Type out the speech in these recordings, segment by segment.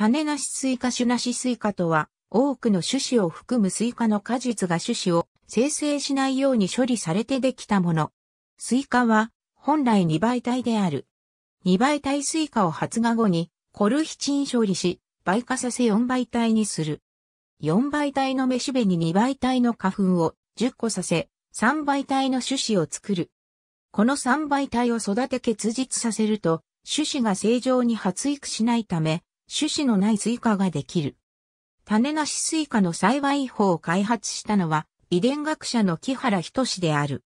種なしスイカ種なしスイカとは、多くの種子を含むスイカの果実が種子を生成しないように処理されてできたもの。スイカは、本来2倍体である。2倍体スイカを発芽後に、コルヒチン処理し、倍化させ4倍体にする。4倍体のメしべに2倍体の花粉を10個させ、3倍体の種子を作る。この3倍体を育て結実させると、種子が正常に発育しないため、種子のないスイカができる。種なしスイカの栽培法を開発したのは遺伝学者の木原仁である。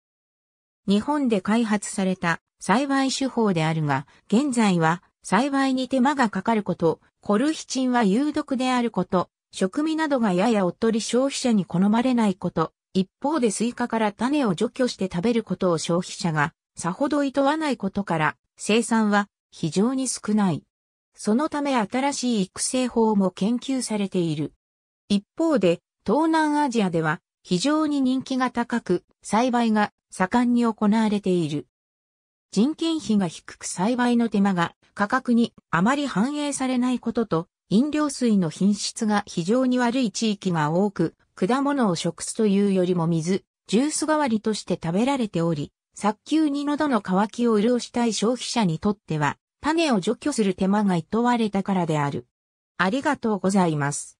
日本で開発された栽培手法であるが、現在は栽培に手間がかかること、コルヒチンは有毒であること、食味などがややおっとり消費者に好まれないこと、一方でスイカから種を除去して食べることを消費者がさほど厭わないことから生産は非常に少ない。そのため新しい育成法も研究されている。一方で、東南アジアでは非常に人気が高く、栽培が盛んに行われている。人件費が低く栽培の手間が価格にあまり反映されないことと、飲料水の品質が非常に悪い地域が多く、果物を食すというよりも水、ジュース代わりとして食べられており、早急に喉の渇きを潤したい消費者にとっては、種を除去する手間が厭われたからである。ありがとうございます。